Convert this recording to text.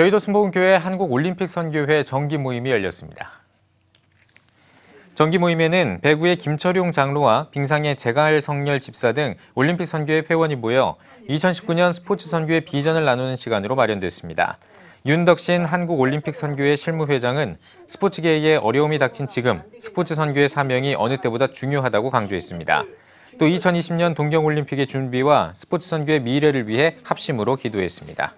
여의도 순복음교회 한국올림픽선교회 정기 모임이 열렸습니다. 정기 모임에는 배구의 김철용 장로와 빙상의 제갈 성렬 집사 등 올림픽 선교회 회원이 모여 2019년 스포츠 선교의 비전을 나누는 시간으로 마련됐습니다. 윤덕신 한국올림픽 선교회 실무회장은 스포츠계에 어려움이 닥친 지금 스포츠 선교의 사명이 어느 때보다 중요하다고 강조했습니다. 또 2020년 동경올림픽의 준비와 스포츠 선교의 미래를 위해 합심으로 기도했습니다.